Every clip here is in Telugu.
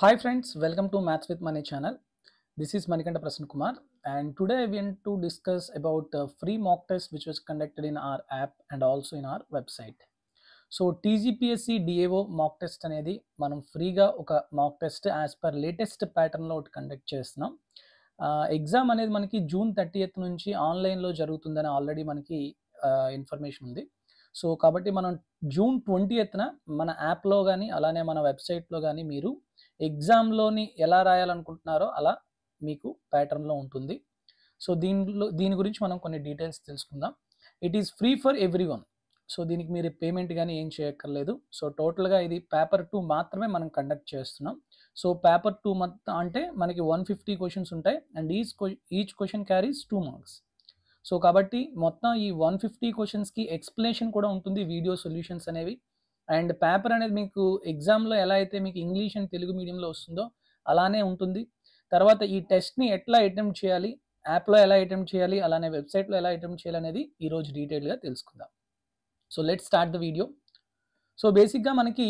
Hi friends, welcome to Maths with Money channel. This is Manikanda Prasan Kumar and today I want to discuss about a free mock test which was conducted in our app and also in our website. So TGPSC DAO mock test అనేది మనం ఫ్రీగా ఒక mock test as per latest ప్యాటర్న్లో ఒకటి కండక్ట్ చేస్తున్నాం ఎగ్జామ్ అనేది మనకి జూన్ థర్టీ ఎయిత్ నుంచి ఆన్లైన్లో జరుగుతుందని ఆల్రెడీ మనకి ఇన్ఫర్మేషన్ ఉంది సో కాబట్టి మనం జూన్ ట్వంటీ ఎయిత్న మన యాప్లో కానీ అలానే మన వెబ్సైట్లో కానీ మీరు ఎగ్జామ్లోని ఎలా రాయాలనుకుంటున్నారో అలా మీకు ప్యాటర్న్లో ఉంటుంది సో దీనిలో దీని గురించి మనం కొన్ని డీటెయిల్స్ తెలుసుకుందాం it is free for everyone so దీనికి మీరు పేమెంట్ కానీ ఏం చేయక్కర్లేదు సో టోటల్గా ఇది పేపర్ టూ మాత్రమే మనం కండక్ట్ చేస్తున్నాం సో పేపర్ టూ మొత్తం అంటే మనకి వన్ ఫిఫ్టీ క్వశ్చన్స్ ఉంటాయి and each each question carries two marks so కాబట్టి మొత్తం ఈ వన్ ఫిఫ్టీ క్వశ్చన్స్కి ఎక్స్ప్లెనేషన్ కూడా ఉంటుంది వీడియో సొల్యూషన్స్ అనేవి అండ్ పేపర్ అనేది మీకు ఎగ్జామ్లో ఎలా అయితే మీకు ఇంగ్లీష్ అండ్ తెలుగు మీడియంలో వస్తుందో అలానే ఉంటుంది తర్వాత ఈ టెస్ట్ని ఎట్లా అటెంప్ట్ చేయాలి యాప్లో ఎలా అటెంప్ట్ చేయాలి అలానే వెబ్సైట్లో ఎలా అటెంప్ట్ చేయాలి అనేది ఈరోజు డీటెయిల్గా తెలుసుకుందాం so let start the video so బేసిక్గా మనకి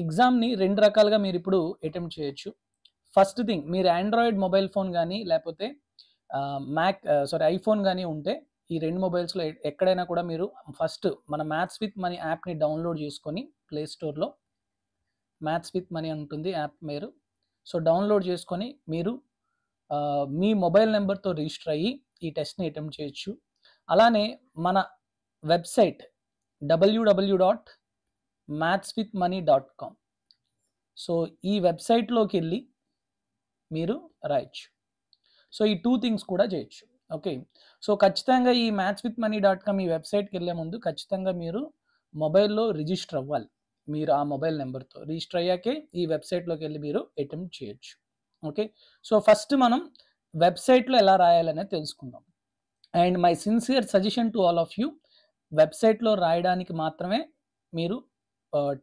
ఎగ్జామ్ని రెండు రకాలుగా మీరు ఇప్పుడు అటెంప్ట్ చేయొచ్చు ఫస్ట్ థింగ్ మీరు ఆండ్రాయిడ్ మొబైల్ ఫోన్ కానీ లేకపోతే మ్యాక్ సారీ ఐఫోన్ కానీ ఉంటే ఈ రెండు మొబైల్స్లో ఎక్కడైనా కూడా మీరు ఫస్ట్ మన మ్యాథ్స్ విత్ మనీ యాప్ని డౌన్లోడ్ చేసుకొని ప్లే స్టోర్లో మ్యాథ్స్ విత్ మనీ ఉంటుంది యాప్ మీరు సో డౌన్లోడ్ చేసుకొని మీరు మీ మొబైల్ నెంబర్తో రిజిస్టర్ అయ్యి ఈ టెస్ట్ని అటెంప్ట్ చేయొచ్చు అలానే మన website W W dot Maths with Money dot com so ఈ వెబ్సైట్లోకి వెళ్ళి మీరు రాయొచ్చు సో ఈ టూ థింగ్స్ కూడా చేయొచ్చు ఓకే సో ఖచ్చితంగా ఈ Maths with Money dot com ఈ వెబ్సైట్కి వెళ్ళే ముందు ఖచ్చితంగా మీరు మొబైల్లో రిజిస్టర్ అవ్వాలి మీరు ఆ మొబైల్ నెంబర్తో రిజిస్టర్ అయ్యాకే ఈ వెబ్సైట్లోకి వెళ్ళి మీరు అటెంప్ట్ చేయొచ్చు ఓకే సో ఫస్ట్ మనం వెబ్సైట్లో ఎలా రాయాలనేది తెలుసుకుందాం and my sincere suggestion to all of you వెబ్సైట్లో రాయడానికి మాత్రమే మీరు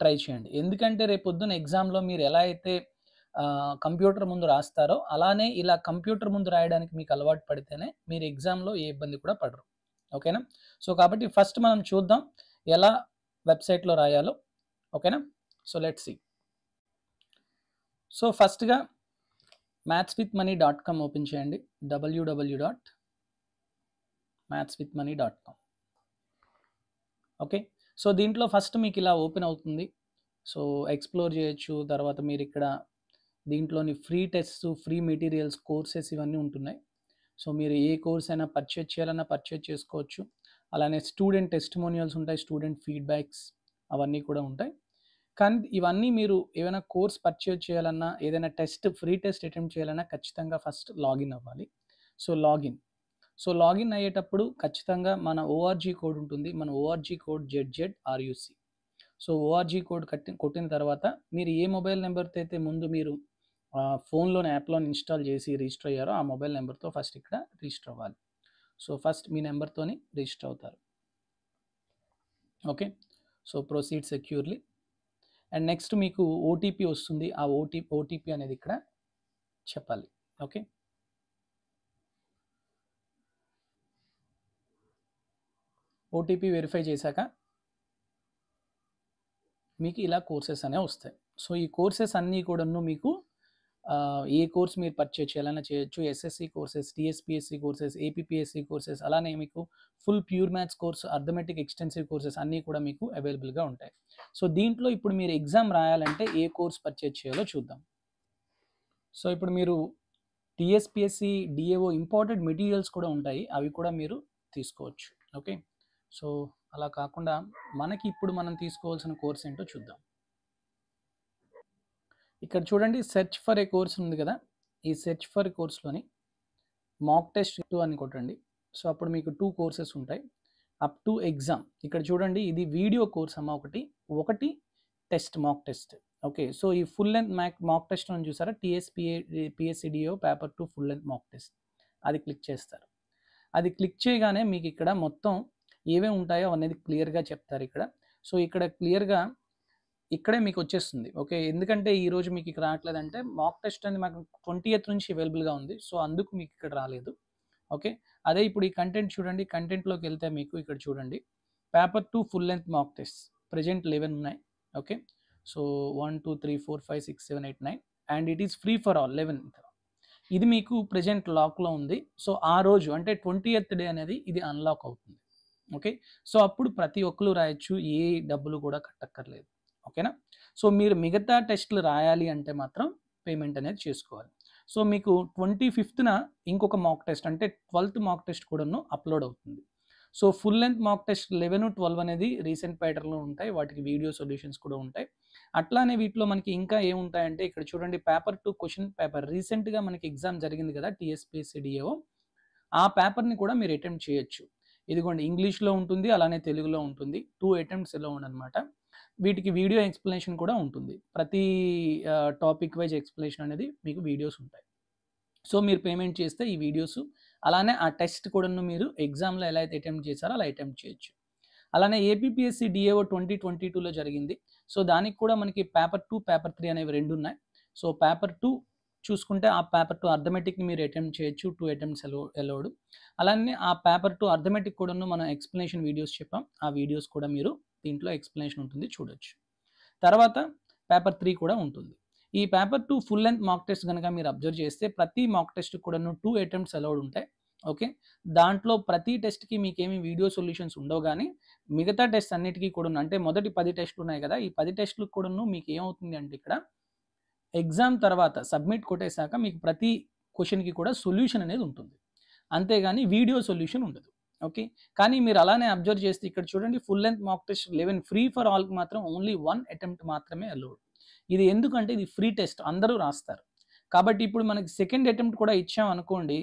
ట్రై చేయండి ఎందుకంటే రేపొద్దున ఎగ్జామ్లో మీరు ఎలా అయితే కంప్యూటర్ ముందు రాస్తారో అలానే ఇలా కంప్యూటర్ ముందు రాయడానికి మీకు అలవాటు పడితేనే మీరు ఎగ్జామ్లో ఏ ఇబ్బంది కూడా పడరు ఓకేనా సో కాబట్టి ఫస్ట్ మనం చూద్దాం ఎలా వెబ్సైట్లో రాయాలో ఓకేనా సో లెట్ సి సో ఫస్ట్గా Maths with Money dot com open చేయండి W W dot Maths with Money dot com okay so దీంట్లో ఫస్ట్ మీకు ఇలా ఓపెన్ అవుతుంది సో ఎక్స్ప్లోర్ చేయొచ్చు తర్వాత మీరు ఇక్కడ దీంట్లోని free tests free materials courses ఇవన్నీ ఉంటున్నాయి సో మీరు ఏ కోర్స్ అయినా పర్చేజ్ చేయాలన్నా పర్చేజ్ చేసుకోవచ్చు అలానే స్టూడెంట్ టెస్టిమోనియల్స్ ఉంటాయి స్టూడెంట్ ఫీడ్బ్యాక్స్ అవన్నీ కూడా ఉంటాయి కానీ ఇవన్నీ మీరు ఏమైనా కోర్స్ పర్చేజ్ చేయాలన్నా ఏదైనా టెస్ట్ ఫ్రీ టెస్ట్ అటెంప్ట్ చేయాలన్నా ఖచ్చితంగా ఫస్ట్ లాగిన్ అవ్వాలి సో లాగిన్ సో లాగిన్ అయ్యేటప్పుడు ఖచ్చితంగా మన ఓఆర్జీ కోడ్ ఉంటుంది మన ORG code Z Z RUC so ORG code కట్టి కొట్టిన తర్వాత మీరు ఏ మొబైల్ నెంబర్తో అయితే ముందు మీరు ఫోన్లోని యాప్లోని ఇన్స్టాల్ చేసి రిజిస్టర్ అయ్యారో ఆ మొబైల్ నెంబర్తో ఫస్ట్ ఇక్కడ రిజిస్టర్ అవ్వాలి సో ఫస్ట్ మీ నెంబర్తోని రిజిస్టర్ అవుతారు okay so proceed securely and next మీకు ఓటీపీ వస్తుంది ఆ ఓటీ ఓటీపీ అనేది ఇక్కడ చెప్పాలి ఓకే ఓటీపీ వెరిఫై చేశాక మీకు ఇలా కోర్సెస్ అనేవి వస్తాయి సో ఈ కోర్సెస్ అన్నీ కూడాను మీకు ఏ కోర్స్ మీరు పర్చేజ్ చేయాలన్నా చేయొచ్చు SSC courses TSPSC courses APSC courses అలానే మీకు full pure maths course arithmetic extensive courses అన్నీ కూడా మీకు అవైలబుల్గా ఉంటాయి సో దీంట్లో ఇప్పుడు మీరు ఎగ్జామ్ రాయాలంటే ఏ కోర్స్ పర్చేజ్ చేయాలో చూద్దాం సో ఇప్పుడు మీరు టీఎస్పిఎస్సి డిఏఓ ఇంపార్టెడ్ మెటీరియల్స్ కూడా ఉంటాయి అవి కూడా మీరు తీసుకోవచ్చు ఓకే సో అలా కాకుండా మనకి ఇప్పుడు మనం తీసుకోవాల్సిన కోర్స్ ఏంటో చూద్దాం ఇక్కడ చూడండి సెర్చ్ ఫర్ ఏ కోర్స్ ఉంది కదా ఈ సెర్చ్ ఫర్ కోర్స్లోని మాక్ టెస్ట్ టూ అని కొట్టండి సో అప్పుడు మీకు టూ కోర్సెస్ ఉంటాయి అప్ టు ఎగ్జామ్ ఇక్కడ చూడండి ఇది వీడియో కోర్స్ అమ్మ ఒకటి ఒకటి test mock test okay so ఈ full length mock mock test అని చూసారా TSPA PSCDO paper two full length mock test అది క్లిక్ చేస్తారు అది క్లిక్ చేయగానే మీకు ఇక్కడ మొత్తం ఏవే ఉంటాయో అనేది క్లియర్గా చెప్తారు ఇక్కడ సో ఇక్కడ క్లియర్గా ఇక్కడే మీకు వచ్చేస్తుంది ఓకే ఎందుకంటే ఈ రోజు మీకు ఇక్కడ రావట్లేదంటే మాక్ టెస్ట్ అనేది మాకు ట్వంటీ ఎయిత్ నుంచి అవైలబుల్గా ఉంది సో అందుకు మీకు ఇక్కడ రాలేదు ఓకే అదే ఇప్పుడు ఈ కంటెంట్ చూడండి కంటెంట్లోకి వెళ్తే మీకు ఇక్కడ చూడండి paper two full length mock test present eleven ఉన్నాయి okay so one two three four five six seven eight nine and it is free for all eleven ఇది మీకు ప్రజెంట్ లాక్లో ఉంది సో ఆ రోజు అంటే ట్వంటీ ఎయిత్ డే అనేది ఇది అన్లాక్ అవుతుంది ఓకే సో అప్పుడు ప్రతి ఒక్కరు రాయొచ్చు ఏ డబ్బులు కూడా కట్టక్కర్లేదు ఓకేనా సో మీరు మిగతా టెస్ట్లు రాయాలి అంటే మాత్రం పేమెంట్ అనేది చేసుకోవాలి సో మీకు ట్వంటీ ఫిఫ్త్న ఇంకొక మాక్ టెస్ట్ అంటే ట్వెల్త్ మాక్ టెస్ట్ కూడాను అప్లోడ్ అవుతుంది so full length mock test eleven twelve అనేది రీసెంట్ ప్యాటర్న్లో ఉంటాయి వాటికి వీడియో సొల్యూషన్స్ కూడా ఉంటాయి అట్లానే వీటిలో మనకి ఇంకా ఏముంటాయంటే ఇక్కడ చూడండి పేపర్ టు క్వశ్చన్ పేపర్ రీసెంట్గా మనకి ఎగ్జామ్ జరిగింది కదా టీఎస్పీసీడిఏఓ ఆ పేపర్ని కూడా మీరు అటెంప్ట్ చేయొచ్చు ఇదిగోండి ఇంగ్లీష్లో ఉంటుంది అలానే తెలుగులో ఉంటుంది టూ అటెంప్ట్స్ ఎలా ఉండనమాట వీటికి వీడియో ఎక్స్ప్లెనేషన్ కూడా ఉంటుంది ప్రతి టాపిక్ వైజ్ ఎక్స్ప్లెనేషన్ అనేది మీకు వీడియోస్ ఉంటాయి సో మీరు పేమెంట్ చేస్తే ఈ వీడియోస్ అలానే ఆ టెస్ట్ కూడాను మీరు ఎగ్జామ్లో ఎలా అయితే అటెంప్ట్ చేశారో అలా అటెంప్ట్ చేయొచ్చు అలానే ఏపీపీఎస్సీ డిఏఓ ట్వంటీ ట్వంటీ టూలో జరిగింది సో దానికి కూడా మనకి పేపర్ టూ పేపర్ త్రీ అనేవి రెండు ఉన్నాయి సో పేపర్ టూ చూసుకుంటే ఆ పేపర్ టూ అర్థమెటిక్ని మీరు అటెంప్ట్ చేయొచ్చు టూ అటెంప్ట్స్ ఎలో ఎలోడు అలానే ఆ పేపర్ టూ అర్థమెటిక్ కూడాను మనం ఎక్స్ప్లెనేషన్ వీడియోస్ చెప్పాం ఆ వీడియోస్ కూడా మీరు దీంట్లో ఎక్స్ప్లెనేషన్ ఉంటుంది చూడొచ్చు తర్వాత పేపర్ త్రీ కూడా ఉంటుంది ఈ paper two full length mock test కనుక మీరు అబ్జర్వ్ చేస్తే ప్రతి మాక్ టెస్ట్ కూడా టూ అటెంప్ట్స్ అలౌడ్ ఉంటాయి ఓకే దాంట్లో ప్రతి టెస్ట్కి మీకేమి వీడియో సొల్యూషన్స్ ఉండవు కానీ మిగతా టెస్ట్ అన్నిటికీ కూడా అంటే మొదటి పది టెస్ట్లు ఉన్నాయి కదా ఈ పది టెస్ట్లకు కూడా మీకు ఏమవుతుంది అంటే ఇక్కడ ఎగ్జామ్ తర్వాత సబ్మిట్ కొట్టేశాక మీకు ప్రతి క్వశ్చన్కి కూడా సొల్యూషన్ అనేది ఉంటుంది అంతేగాని వీడియో సొల్యూషన్ ఉండదు ఓకే కానీ మీరు అలానే అబ్జర్వ్ చేస్తే ఇక్కడ చూడండి full length mock test eleven free for ఆల్కి మాత్రం ఓన్లీ వన్ అటెంప్ట్ మాత్రమే అలౌడ్ ఇది ఎందుకంటే ఇది ఫ్రీ టెస్ట్ అందరూ రాస్తారు కాబట్టి ఇప్పుడు మనకి సెకండ్ అటెంప్ట్ కూడా ఇచ్చాం అనుకోండి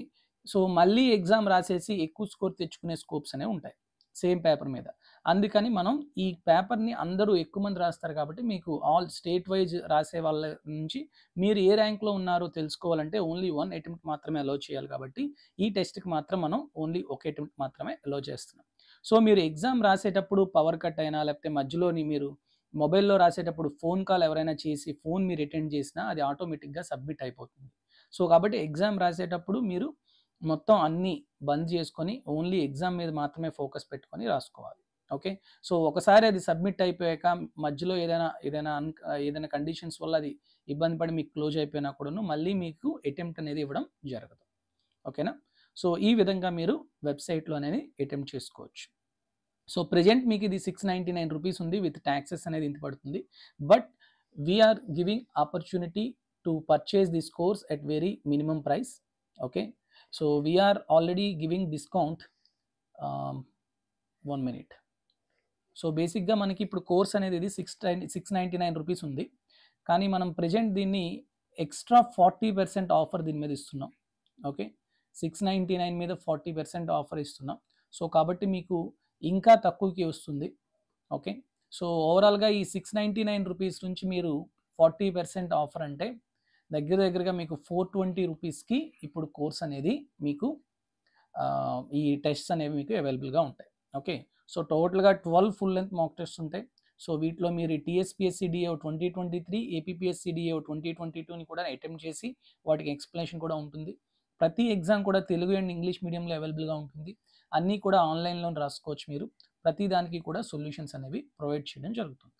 సో మళ్ళీ ఎగ్జామ్ రాసేసి ఎక్కువ స్కోర్ తెచ్చుకునే స్కోప్స్ అనేవి ఉంటాయి సేమ్ పేపర్ మీద అందుకని మనం ఈ పేపర్ని అందరూ ఎక్కువ మంది రాస్తారు కాబట్టి మీకు ఆల్ స్టేట్ వైజ్ రాసే వాళ్ళ నుంచి మీరు ఏ ర్యాంక్లో ఉన్నారో తెలుసుకోవాలంటే ఓన్లీ వన్ అటెంప్ట్ మాత్రమే అలో చేయాలి కాబట్టి ఈ టెస్ట్కి మాత్రం మనం ఓన్లీ ఒక అటెంప్ట్ మాత్రమే అలో చేస్తున్నాం సో మీరు ఎగ్జామ్ రాసేటప్పుడు పవర్ కట్ అయినా లేకపోతే మధ్యలోని మీరు మొబైల్లో రాసేటప్పుడు ఫోన్ కాల్ ఎవరైనా చేసి ఫోన్ మీరు అటెండ్ చేసినా అది ఆటోమేటిక్గా సబ్మిట్ అయిపోతుంది సో కాబట్టి ఎగ్జామ్ రాసేటప్పుడు మీరు మొత్తం అన్నీ బంద్ చేసుకొని ఓన్లీ ఎగ్జామ్ మీద మాత్రమే ఫోకస్ పెట్టుకొని రాసుకోవాలి ఓకే సో ఒకసారి అది సబ్మిట్ అయిపోయాక మధ్యలో ఏదైనా ఏదైనా ఏదైనా కండిషన్స్ వల్ల అది ఇబ్బంది పడి మీకు క్లోజ్ అయిపోయినా కూడాను మళ్ళీ మీకు అటెంప్ట్ అనేది ఇవ్వడం జరగదు ఓకేనా సో ఈ విధంగా మీరు వెబ్సైట్లో అనేది అటెంప్ట్ చేసుకోవచ్చు సో ప్రజెంట్ మీకు ఇది సిక్స్ నైంటీ నైన్ రూపీస్ ఉంది విత్ ట్యాక్సెస్ అనేది ఇంత పడుతుంది but we are giving opportunity to purchase this course at very minimum price okay so we are already giving discount one minute so బేసిక్గా మనకి ఇప్పుడు కోర్స్ అనేది ఇది six six ninety nine rupees ఉంది కానీ మనం ప్రజెంట్ దీన్ని ఎక్స్ట్రా ఫార్టీ పర్సెంట్ ఆఫర్ దీని మీద ఇస్తున్నాం ఓకే సిక్స్ నైంటీ నైన్ మీద ఫార్టీ పర్సెంట్ ఆఫర్ ఇస్తున్నాం సో కాబట్టి మీకు ఇంకా తక్కువకి వస్తుంది ఓకే సో ఓవరాల్గా ఈ సిక్స్ నైంటీ నైన్ రూపీస్ నుంచి మీరు ఫార్టీ పర్సెంట్ ఆఫర్ అంటే దగ్గర దగ్గరగా మీకు ఫోర్ ట్వంటీ రూపీస్కి ఇప్పుడు కోర్స్ అనేది మీకు ఈ టెస్ట్స్ అనేవి మీకు అవైలబుల్గా ఉంటాయి ఓకే సో టోటల్గా twelve full length mock test ఉంటాయి సో వీటిలో మీరు DA twenty twenty three DA twenty twenty టూని కూడా అటెంప్ట్ చేసి వాటికి ఎక్స్ప్లెనేషన్ కూడా ఉంటుంది ప్రతి ఎగ్జామ్ కూడా తెలుగు అండ్ ఇంగ్లీష్ మీడియంలో అవైలబుల్గా ఉంటుంది అన్నీ కూడా ఆన్లైన్లో రాసుకోవచ్చు మీరు ప్రతి దానికి కూడా సొల్యూషన్స్ అనేవి ప్రొవైడ్ చేయడం జరుగుతుంది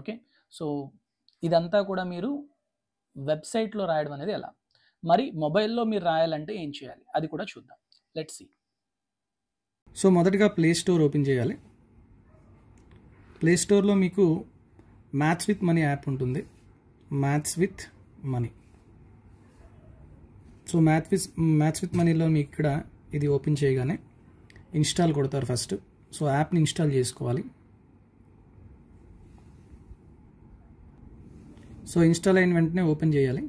ఓకే సో ఇదంతా కూడా మీరు వెబ్సైట్లో రాయడం అనేది ఎలా మరి మొబైల్లో మీరు రాయాలంటే ఏం చేయాలి అది కూడా చూద్దాం లెట్స్ సి సో మొదటగా ప్లే స్టోర్ ఓపెన్ చేయాలి ప్లే స్టోర్లో మీకు మ్యాథ్స్ విత్ మనీ యాప్ ఉంటుంది maths with money so math with maths with మనీలో మీకు ఇక్కడ ఇది ఓపెన్ చేయగానే ఇన్స్టాల్ కొడతారు ఫస్ట్ సో యాప్ని ఇన్స్టాల్ చేసుకోవాలి సో ఇన్స్టాల్ అయిన వెంటనే ఓపెన్ చేయాలి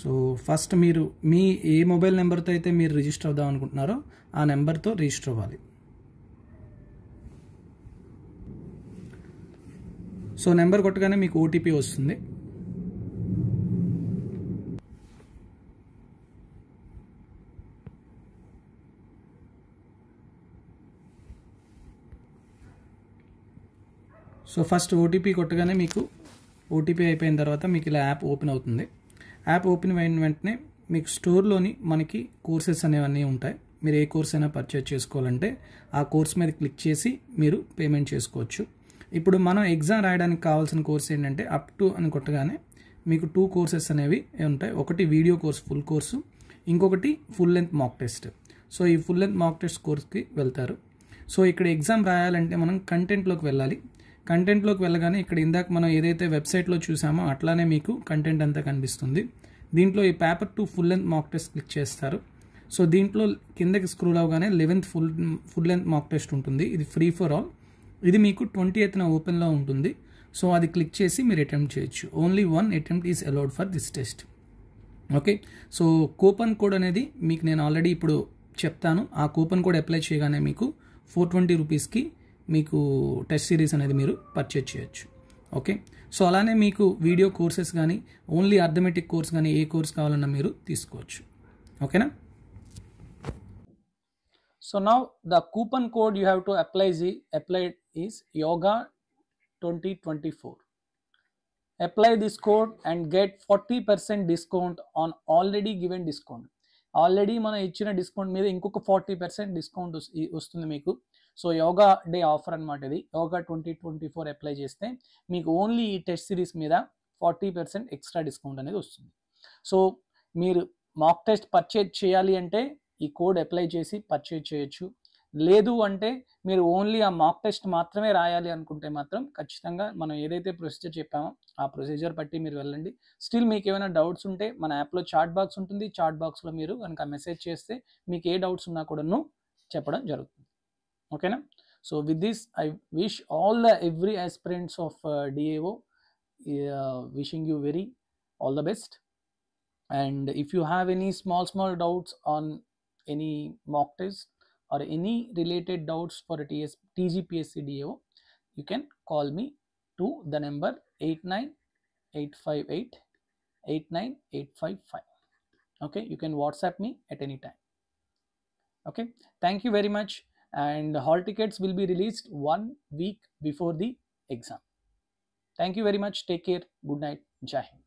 సో ఫస్ట్ మీరు మీ ఏ మొబైల్ నెంబర్తో అయితే మీరు రిజిస్టర్ అవుదాం అనుకుంటున్నారో ఆ నెంబర్తో రిజిస్టర్ అవ్వాలి సో నెంబర్ కొట్టగానే మీకు ఓటీపీ వస్తుంది సో ఫస్ట్ ఓటీపీ కొట్టగానే మీకు ఓటీపీ అయిపోయిన తర్వాత మీకు ఇలా యాప్ ఓపెన్ అవుతుంది యాప్ ఓపెన్ అయిన వెంటనే మీకు స్టోర్లోని మనకి కోర్సెస్ అనేవన్నీ ఉంటాయి మీరు ఏ కోర్స్ అయినా పర్చేజ్ చేసుకోవాలంటే ఆ కోర్స్ మీద క్లిక్ చేసి మీరు పేమెంట్ చేసుకోవచ్చు ఇప్పుడు మనం ఎగ్జామ్ రాయడానికి కావాల్సిన కోర్స్ ఏంటంటే అప్ టు అని కొట్టగానే మీకు టూ కోర్సెస్ అనేవి ఉంటాయి ఒకటి వీడియో కోర్స్ ఫుల్ కోర్సు ఇంకొకటి full length mock test so ఈ ఫుల్ లెంత్ మాక్ టెస్ట్ కోర్స్కి వెళ్తారు సో ఇక్కడ ఎగ్జామ్ రాయాలంటే మనం కంటెంట్లోకి వెళ్ళాలి కంటెంట్లోకి వెళ్ళగానే ఇక్కడ ఇందాక మనం ఏదైతే వెబ్సైట్లో చూసామో అట్లానే మీకు కంటెంట్ అంతా కనిపిస్తుంది దీంట్లో ఈ paper two full length mock test click చేస్తారు సో దీంట్లో కిందకి స్క్రూల్ అవగానే eleventh full full length mock test ఉంటుంది ఇది ఫ్రీ ఫర్ ఆల్ ఇది మీకు ట్వంటీ ఎయిత్న ఓపెన్లో ఉంటుంది సో అది క్లిక్ చేసి మీరు అటెంప్ట్ చేయొచ్చు only one attempt is allowed for this test okay so coupon code అనేది మీకు నేను ఆల్రెడీ ఇప్పుడు చెప్తాను ఆ కూపన్ కోడ్ అప్లై చేయగానే మీకు ఫోర్ ట్వంటీ రూపీస్కి మీకు టెస్ట్ సిరీస్ అనేది మీరు పర్చేజ్ చేయొచ్చు ఓకే సో అలానే మీకు వీడియో కోర్సెస్ కానీ ఓన్లీ అర్థమెటిక్ కోర్స్ కానీ ఏ కోర్స్ కావాలన్నా మీరు తీసుకోవచ్చు ఓకేనా so now the coupon code you have to apply apply is yoga twenty twenty four apply this code and get forty percent discount on already given discount already మనం ఇచ్చిన డిస్కౌంట్ మీద ఇంకొక ఫార్టీ పర్సెంట్ డిస్కౌంట్ వస్తుంది మీకు సో యోగా డే ఆఫర్ అనమాట ఇది yoga twenty twenty four apply చేస్తే మీకు ఓన్లీ ఈ టెస్ట్ సిరీస్ మీద ఫార్టీ పర్సెంట్ ఎక్స్ట్రా డిస్కౌంట్ అనేది వస్తుంది సో మీరు మాక్ టెస్ట్ పర్చేజ్ చేయాలి అంటే ఈ కోడ్ అప్లై చేసి పర్చేజ్ చేయొచ్చు లేదు అంటే మీరు ఓన్లీ ఆ మాక్ టెస్ట్ మాత్రమే రాయాలి అనుకుంటే మాత్రం ఖచ్చితంగా మనం ఏదైతే ప్రొసీజర్ చెప్పామో ఆ ప్రొసీజర్ బట్టి మీరు వెళ్ళండి స్టిల్ మీకు ఏమైనా డౌట్స్ ఉంటే మన యాప్లో చాట్ బాక్స్ ఉంటుంది చాట్ బాక్స్లో మీరు కనుక మెసేజ్ చేస్తే మీకు ఏ డౌట్స్ ఉన్నా కూడాను చెప్పడం జరుగుతుంది ఓకేనా so with this I wish all the every aspirants of DAO wishing you very all the best and if you have any small small doubts on any mock test or any related doubts for a TS, TGPSC DAO, you can call me to the number 89858 89855. Okay, you can WhatsApp me at any time. Okay, thank you very much. And hall tickets will be released one week before the exam. Thank you very much. Take care. Good night. Jai